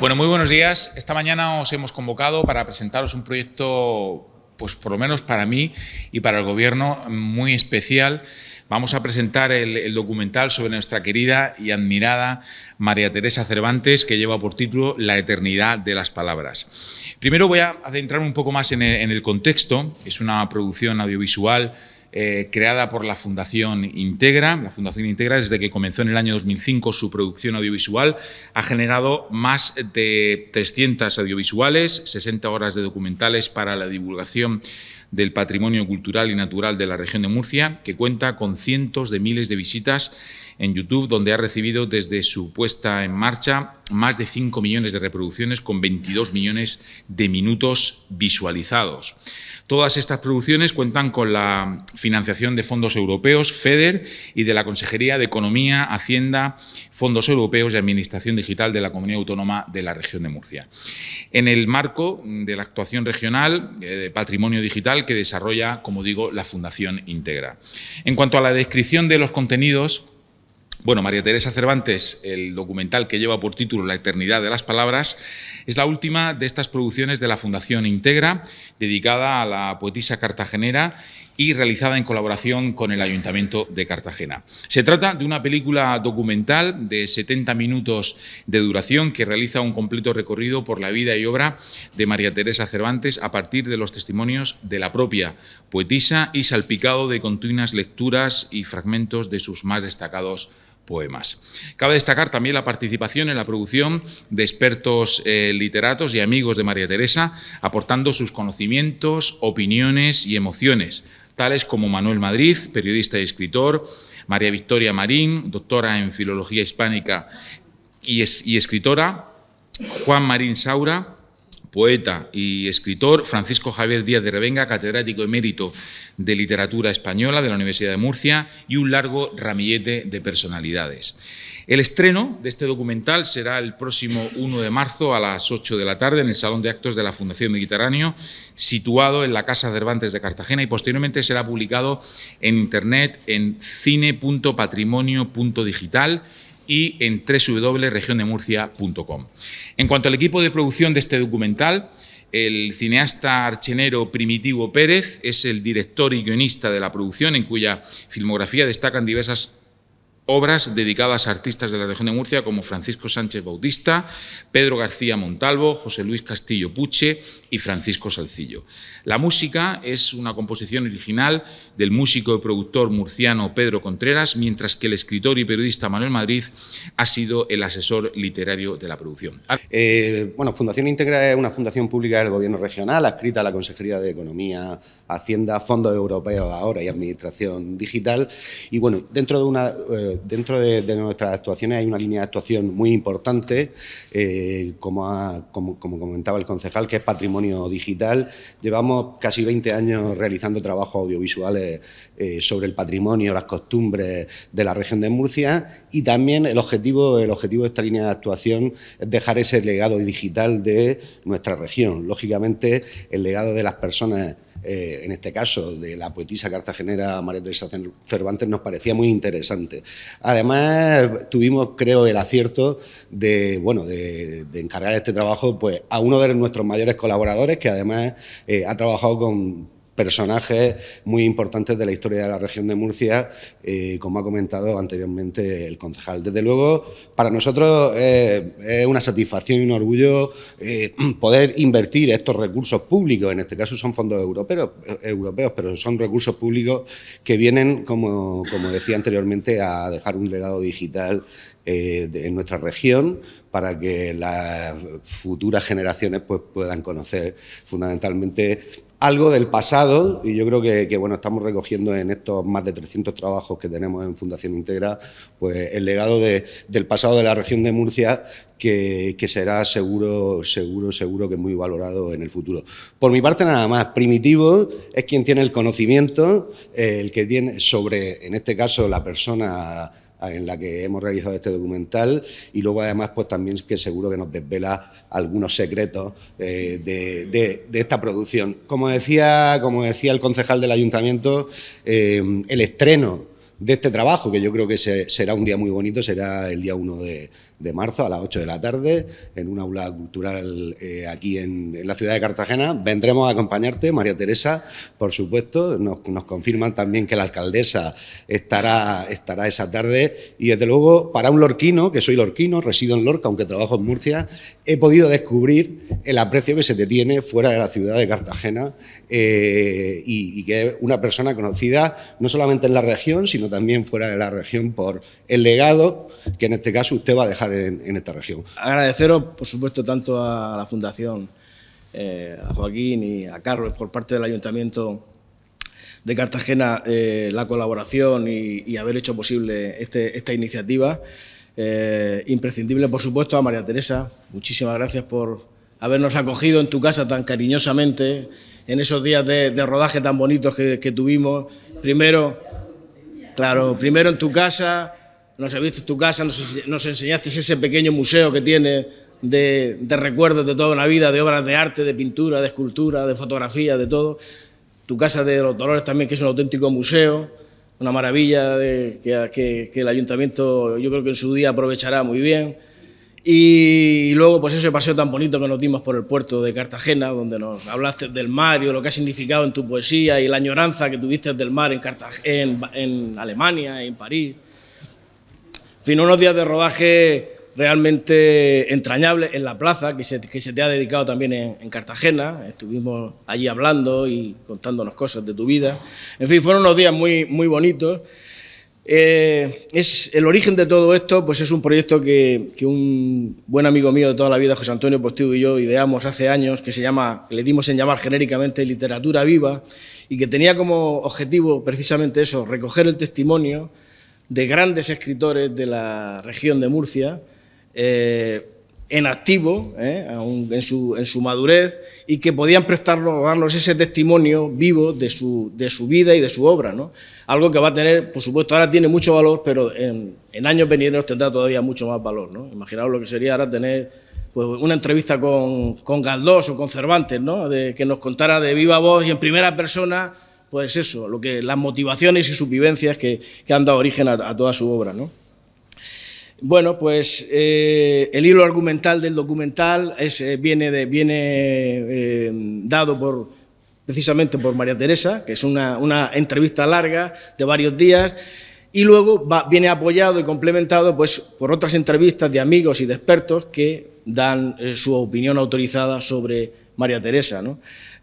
Bueno, muy buenos días. Esta mañana os hemos convocado para presentaros un proyecto, pues por lo menos para mí y para el Gobierno, muy especial. Vamos a presentar el, documental sobre nuestra querida y admirada María Teresa Cervantes, que lleva por título La eternidad de las palabras. Primero voy a adentrarme un poco más en en el contexto. Es una producción audiovisual eh, creada por la Fundación Integra. La Fundación Integra, desde que comenzó en el año 2005 su producción audiovisual, ha generado más de 300 audiovisuales, 60 horas de documentales para la divulgación del patrimonio cultural y natural de la región de Murcia, que cuenta con cientos de miles de visitas en YouTube, donde ha recibido desde su puesta en marcha más de 5 millones de reproducciones con 22 millones de minutos visualizados. Todas estas producciones cuentan con la financiación de fondos europeos, FEDER, y de la Consejería de Economía, Hacienda, Fondos Europeos y Administración Digital de la Comunidad Autónoma de la Región de Murcia. En el marco de la actuación regional eh, de Patrimonio Digital que desarrolla, como digo, la Fundación Integra. En cuanto a la descripción de los contenidos, bueno, María Teresa Cervantes, el documental que lleva por título La eternidad de las palabras, es la última de estas producciones de la Fundación Integra, dedicada a la poetisa cartagenera y realizada en colaboración con el Ayuntamiento de Cartagena. Se trata de una película documental de 70 minutos de duración que realiza un completo recorrido por la vida y obra de María Teresa Cervantes a partir de los testimonios de la propia poetisa y salpicado de continuas lecturas y fragmentos de sus más destacados poemas. Cabe destacar también la participación en la producción de expertos eh, literatos y amigos de María Teresa, aportando sus conocimientos, opiniones y emociones, tales como Manuel Madrid, periodista y escritor, María Victoria Marín, doctora en Filología Hispánica y escritora, Juan Marín Saura, poeta y escritor, Francisco Javier Díaz de Revenga, catedrático emérito de literatura española de la Universidad de Murcia, y un largo ramillete de personalidades. El estreno de este documental será el próximo 1 de marzo a las 8 de la tarde en el Salón de Actos de la Fundación Mediterráneo, situado en la Casa Cervantes de Cartagena y posteriormente será publicado en Internet en cine.patrimonio.digital y en www.regiondemurcia.com. En cuanto al equipo de producción de este documental, el cineasta archenero Primitivo Pérez es el director y guionista de la producción, en cuya filmografía destacan diversas obras dedicadas a artistas de la región de Murcia como Francisco Sánchez Bautista, Pedro García Montalvo, José Luis Castillo Puche y Francisco Salcillo. La música es una composición original del músico y productor murciano Pedro Contreras, mientras que el escritor y periodista Manuel Madrid ha sido el asesor literario de la producción. Eh, bueno, Fundación Integra es una fundación pública del Gobierno regional, adscrita a la Consejería de Economía, Hacienda, Fondo Europeo ahora y Administración Digital. Y bueno, dentro de una... Eh, dentro de, nuestras actuaciones hay una línea de actuación muy importante, eh, como, como, comentaba el concejal, que es patrimonio digital. Llevamos casi 20 años realizando trabajos audiovisuales eh, sobre el patrimonio, las costumbres de la región de Murcia y también el objetivo, el objetivo de esta línea de actuación es dejar ese legado digital de nuestra región. Lógicamente, el legado de las personas eh, en este caso de la poetisa cartagenera María Teresa Cervantes, nos parecía muy interesante. Además, tuvimos, creo, el acierto de, bueno, de, encargar este trabajo pues, a uno de nuestros mayores colaboradores, que además eh, ha trabajado con personajes muy importantes de la historia de la región de Murcia, eh, como ha comentado anteriormente el concejal. Desde luego, para nosotros eh, es una satisfacción y un orgullo eh, poder invertir estos recursos públicos, en este caso son fondos europeos, europeos pero son recursos públicos que vienen, como, como decía anteriormente, a dejar un legado digital eh, en nuestra región para que las futuras generaciones pues, puedan conocer fundamentalmente algo del pasado y yo creo que, bueno estamos recogiendo en estos más de 300 trabajos que tenemos en Fundación Integra pues el legado del pasado de la región de Murcia que, será seguro seguro seguro que muy valorado en el futuro por mi parte nada más primitivo es quien tiene el conocimiento el que tiene sobre en este caso la persona en la que hemos realizado este documental y luego además pues también que seguro que nos desvela algunos secretos eh, de, esta producción. Como decía, como decía el concejal del ayuntamiento, eh, el estreno de este trabajo, que yo creo que será un día muy bonito, será el día 1 de, de marzo a las 8 de la tarde en un aula cultural eh, aquí en, la ciudad de Cartagena. Vendremos a acompañarte, María Teresa, por supuesto. Nos, confirman también que la alcaldesa estará, estará esa tarde. Y desde luego, para un lorquino, que soy lorquino, resido en Lorca, aunque trabajo en Murcia, he podido descubrir el aprecio que se te tiene fuera de la ciudad de Cartagena eh, y, y que es una persona conocida no solamente en la región, sino también fuera de la región por el legado que en este caso usted va a dejar en, esta región. Agradeceros, por supuesto, tanto a la Fundación, eh, a Joaquín y a Carlos por parte del Ayuntamiento de Cartagena eh, la colaboración y, haber hecho posible este, esta iniciativa. Eh, imprescindible, por supuesto, a María Teresa. Muchísimas gracias por habernos acogido en tu casa tan cariñosamente en esos días de, rodaje tan bonitos que, que, tuvimos. Primero, claro, primero en tu casa, nos abriste tu casa, nos, enseñaste ese pequeño museo que tiene de, recuerdos de toda una vida, de obras de arte, de pintura, de escultura, de fotografía, de todo. Tu casa de los Dolores también, que es un auténtico museo, una maravilla que, el ayuntamiento yo creo que en su día aprovechará muy bien. Y luego, pues ese paseo tan bonito que nos dimos por el puerto de Cartagena, donde nos hablaste del mar y lo que ha significado en tu poesía y la añoranza que tuviste del mar en, Cartag en Alemania, en París fin, unos días de rodaje realmente entrañables en la plaza, que se, te ha dedicado también en, Cartagena. Estuvimos allí hablando y contándonos cosas de tu vida. En fin, fueron unos días muy, muy bonitos. Eh, es, el origen de todo esto pues es un proyecto que, que, un buen amigo mío de toda la vida, José Antonio Postigo y yo, ideamos hace años, que se llama, le dimos en llamar genéricamente literatura viva, y que tenía como objetivo precisamente eso, recoger el testimonio de grandes escritores de la región de Murcia, eh, en activo, eh, en, su, madurez, y que podían prestarnos, darnos ese testimonio vivo de su, de su vida y de su obra. ¿no? Algo que va a tener, por supuesto, ahora tiene mucho valor, pero en, años venideros tendrá todavía mucho más valor. ¿no? Imaginaos lo que sería ahora tener pues, una entrevista con, Galdós o con Cervantes, de, que nos contara de viva voz y en primera persona pues eso, lo que, las motivaciones y sus vivencias que, han dado origen a, toda su obra. ¿no? Bueno, pues eh, el hilo argumental del documental eh, viene, eh, dado por, precisamente por María Teresa, que es una, entrevista larga de varios días, y luego viene apoyado y complementado pues, por otras entrevistas de amigos y de expertos que dan su opinión autorizada sobre María Teresa.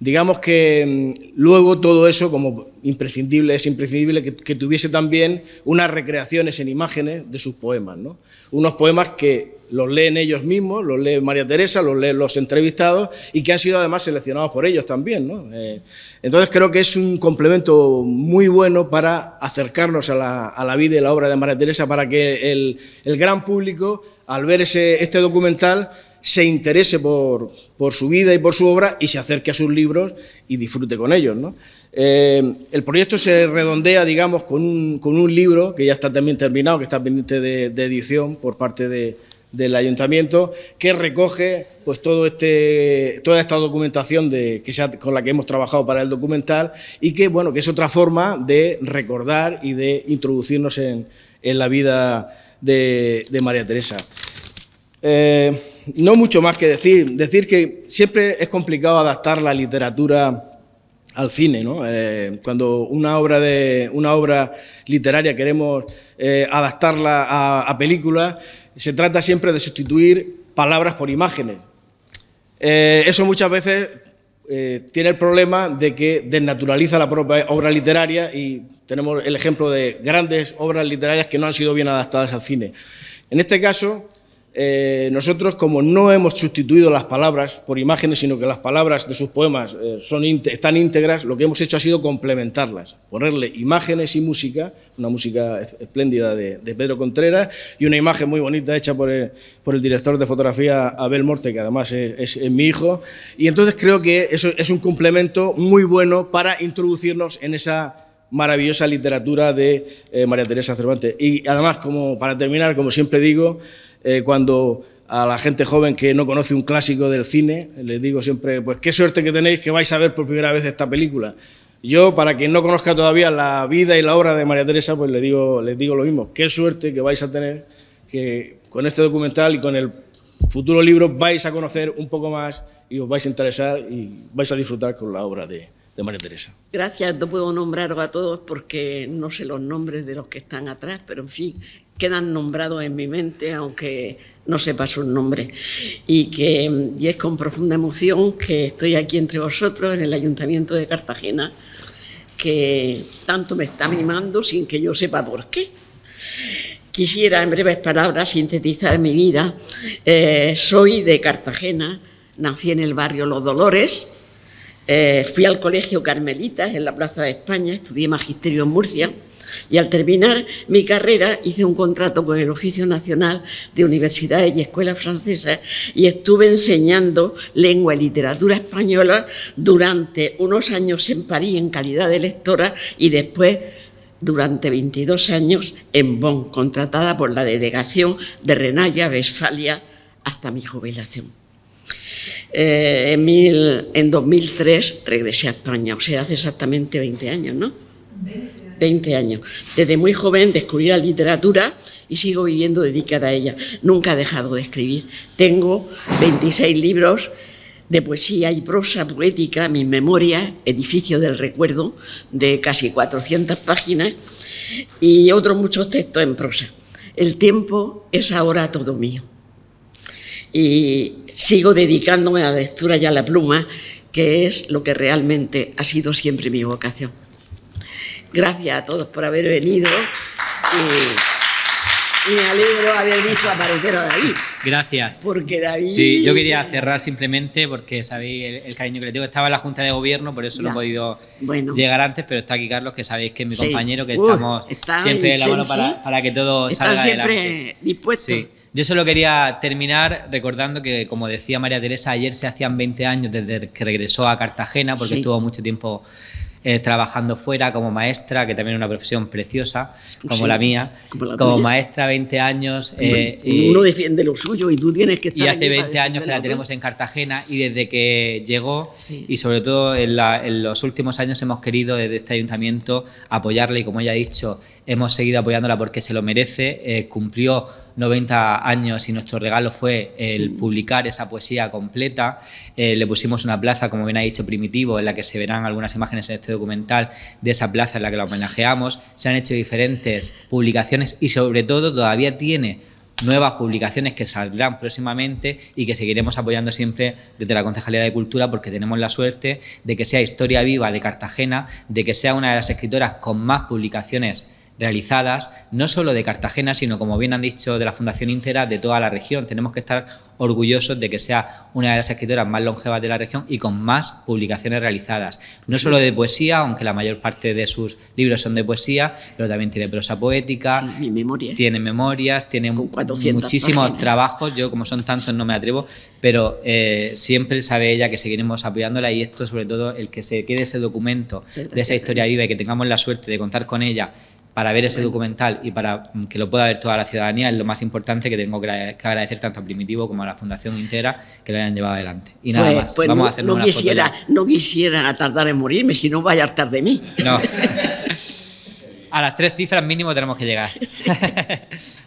Digamos que mm, luego todo eso, como imprescindible, es imprescindible que, tuviese también unas recreaciones en imágenes de sus poemas. Unos poemas que los leen ellos mismos, los lee María Teresa, los leen los entrevistados y que han sido además seleccionados por ellos también. Eh, entonces creo que es un complemento muy bueno para acercarnos a la, vida y la obra de María Teresa para que el, gran público, al ver ese, este documental, se interese por, su vida y por su obra y se acerque a sus libros y disfrute con ellos. Eh, el proyecto se redondea, digamos, con un, libro que ya está también terminado, que está pendiente de, edición por parte del ayuntamiento que recoge pues todo este, toda esta documentación que con la que hemos trabajado para el documental y que bueno que es otra forma de recordar y de introducirnos en, la vida de, de María Teresa. Eh, no mucho más que decir. Decir que siempre es complicado adaptar la literatura al cine, ¿no? Eh, cuando una obra de una obra literaria queremos eh, adaptarla a, a película, se trata siempre de sustituir palabras por imágenes. eso muchas veces tiene el problema de que desnaturaliza la propia obra literaria y tenemos el ejemplo de grandes obras literarias que no han sido bien adaptadas al cine. En este caso, eh, nosotros, como no hemos sustituido las palabras por imágenes, sino que las palabras de sus poemas eh, están íntegras, lo que hemos hecho ha sido complementarlas, ponerle imágenes y música, una música espléndida de, Pedro Contreras y una imagen muy bonita hecha por el, director de fotografía Abel Morte, que además es, mi hijo. Y entonces creo que eso es un complemento muy bueno para introducirnos en esa maravillosa literatura de eh, María Teresa Cervantes. Y además, como para terminar, como siempre digo, eh, cuando a la gente joven que no conoce un clásico del cine, les digo siempre, pues qué suerte que tenéis que vais a ver por primera vez esta película. Yo, para quien no conozca todavía la vida y la obra de María Teresa, pues le digo, les digo lo mismo, qué suerte que vais a tener que con este documental y con el futuro libro vais a conocer un poco más y os vais a interesar y vais a disfrutar con la obra de, de María Teresa. Gracias, no puedo nombraros a todos porque no sé los nombres de los que están atrás, pero en fin, quedan nombrados en mi mente, aunque no sepa sus nombres. Y, que, y es con profunda emoción que estoy aquí entre vosotros en el Ayuntamiento de Cartagena, que tanto me está mimando sin que yo sepa por qué. Quisiera, en breves palabras, sintetizar mi vida. Eh, soy de Cartagena, nací en el barrio Los Dolores, eh, fui al colegio Carmelitas en la Plaza de España, estudié magisterio en Murcia y al terminar mi carrera hice un contrato con el Oficio Nacional de Universidades y Escuelas Francesas y estuve enseñando lengua y literatura española durante unos años en París en calidad de lectora y después durante 22 años en Bonn, contratada por la delegación de Renaya, Westfalia, hasta mi jubilación. Eh, en, en 2003 regresé a España, o sea, hace exactamente 20 años, ¿no? 20 años. Desde muy joven descubrí la literatura y sigo viviendo dedicada a ella. Nunca he dejado de escribir. Tengo 26 libros de poesía y prosa poética, mis memorias, Edificio del Recuerdo, de casi 400 páginas, y otros muchos textos en prosa. El tiempo es ahora todo mío y sigo dedicándome a la lectura y a la pluma, que es lo que realmente ha sido siempre mi vocación. Gracias a todos por haber venido y, me alegro haber visto aparecer a David. Gracias. Porque David... Sí, yo quería cerrar simplemente porque sabéis el, cariño que le tengo. Estaba en la Junta de Gobierno, por eso no he podido llegar antes, pero está aquí Carlos, que sabéis que es mi compañero, que estamos siempre de la mano para, para que todo salga adelante. Están siempre dispuestos. Yo solo quería terminar recordando que, como decía María Teresa, ayer se hacían 20 años desde que regresó a Cartagena, porque estuvo mucho tiempo eh, trabajando fuera como maestra, que también es una profesión preciosa, pues como la mía. Como, maestra, 20 años. Eh, uno defiende lo suyo y tú tienes que estar. Y hace 20 años que la tenemos en Cartagena y desde que llegó, y sobre todo en, los últimos años hemos querido desde este ayuntamiento apoyarla y, como ella ha dicho, hemos seguido apoyándola porque se lo merece, eh, cumplió 90 años y nuestro regalo fue el mm. publicar esa poesía completa. Eh, le pusimos una plaza, como bien ha dicho Primitivo, en la que se verán algunas imágenes en este documental de esa plaza en la que la homenajeamos. Se han hecho diferentes publicaciones y sobre todo todavía tiene nuevas publicaciones que saldrán próximamente y que seguiremos apoyando siempre desde la Concejalía de Cultura porque tenemos la suerte de que sea historia viva de Cartagena, de que sea una de las escritoras con más publicaciones realizadas, no solo de Cartagena, sino como bien han dicho de la Fundación Intera, de toda la región. Tenemos que estar orgullosos de que sea una de las escritoras más longevas de la región y con más publicaciones realizadas. No solo de poesía, aunque la mayor parte de sus libros son de poesía, pero también tiene prosa poética, memoria. ¿eh? tiene memorias, tiene muchísimos trabajos. Yo, como son tantos, no me atrevo, pero eh, siempre sabe ella que seguiremos apoyándola y esto, sobre todo, el que se quede ese documento de esa historia viva y que tengamos la suerte de contar con ella para ver ese documental y para mm, que lo pueda ver toda la ciudadanía es lo más importante que tengo que agradecer tanto a Primitivo como a la Fundación Intera que lo hayan llevado adelante. Y nada pues, más, pues vamos no, a hacer no quisiera, no quisiera tardar en morirme, si no vaya a hartar de mí. No. a las tres cifras mínimo tenemos que llegar.